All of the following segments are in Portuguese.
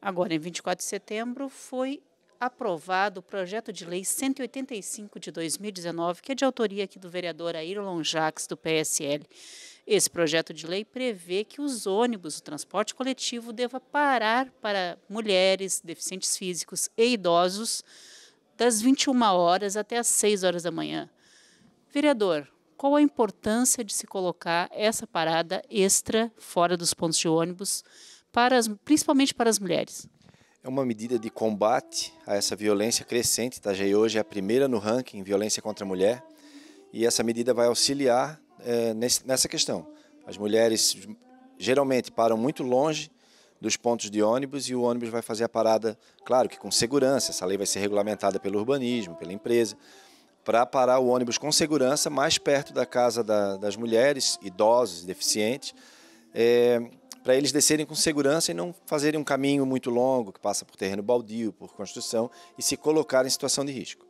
Agora, em 24 de setembro, foi aprovado o projeto de lei 185 de 2019, que é de autoria aqui do vereador Ayrton Jacques, do PSL. Esse projeto de lei prevê que os ônibus, o transporte coletivo, deva parar para mulheres, deficientes físicos e idosos das 21 horas até as 6 horas da manhã. Vereador, qual a importância de se colocar essa parada extra fora dos pontos de ônibus para as, principalmente para as mulheres. É uma medida de combate a essa violência crescente. Itajaí tá, hoje é a primeira no ranking em violência contra a mulher. E essa medida vai auxiliar é, nessa questão. As mulheres geralmente param muito longe dos pontos de ônibus e o ônibus vai fazer a parada, claro que com segurança, essa lei vai ser regulamentada pelo urbanismo, pela empresa, para parar o ônibus com segurança mais perto da casa da, das mulheres, idosos, deficientes, é, para eles descerem com segurança e não fazerem um caminho muito longo que passa por terreno baldio, por construção e se colocar em situação de risco.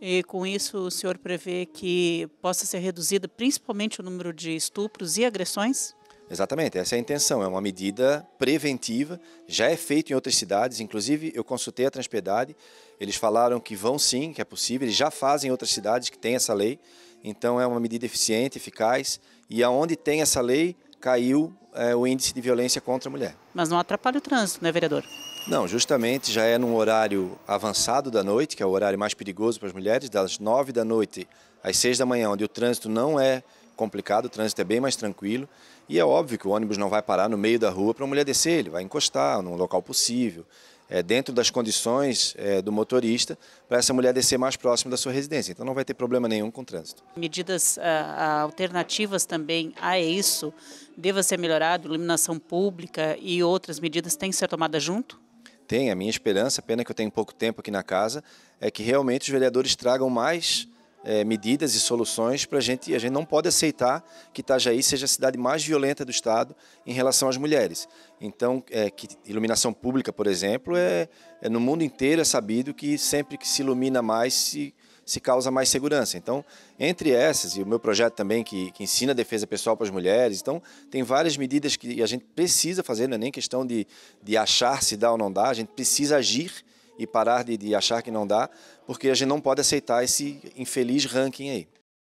E com isso o senhor prevê que possa ser reduzido principalmente o número de estupros e agressões? Exatamente, essa é a intenção, é uma medida preventiva, já é feito em outras cidades, inclusive eu consultei a Transpedade, eles falaram que vão sim, que é possível, eles já fazem em outras cidades que têm essa lei, então é uma medida eficiente, eficaz, e aonde tem essa lei, caiu é, o índice de violência contra a mulher. Mas não atrapalha o trânsito, né, vereador? Não, justamente já é num horário avançado da noite, que é o horário mais perigoso para as mulheres, das nove da noite às seis da manhã, onde o trânsito não é complicado, o trânsito é bem mais tranquilo. E é óbvio que o ônibus não vai parar no meio da rua para uma mulher descer, ele vai encostar num local possível é, dentro das condições é, do motorista, para essa mulher descer mais próximo da sua residência. Então não vai ter problema nenhum com o trânsito. Medidas é, alternativas também a isso deva ser melhorado, iluminação pública e outras medidas têm que ser tomadas junto? Tem, a minha esperança, pena que eu tenho pouco tempo aqui na casa, é que realmente os vereadores tragam mais é, medidas e soluções para a gente. A gente não pode aceitar que Itajaí seja a cidade mais violenta do estado em relação às mulheres. Então, é, que iluminação pública, por exemplo, é, é, no mundo inteiro é sabido que sempre que se ilumina mais se, se causa mais segurança. Então, entre essas e o meu projeto também que, que ensina a defesa pessoal para as mulheres, então tem várias medidas que a gente precisa fazer. Não é nem questão de, de achar se dá ou não dá. A gente precisa agir e parar de, de achar que não dá, porque a gente não pode aceitar esse infeliz ranking aí.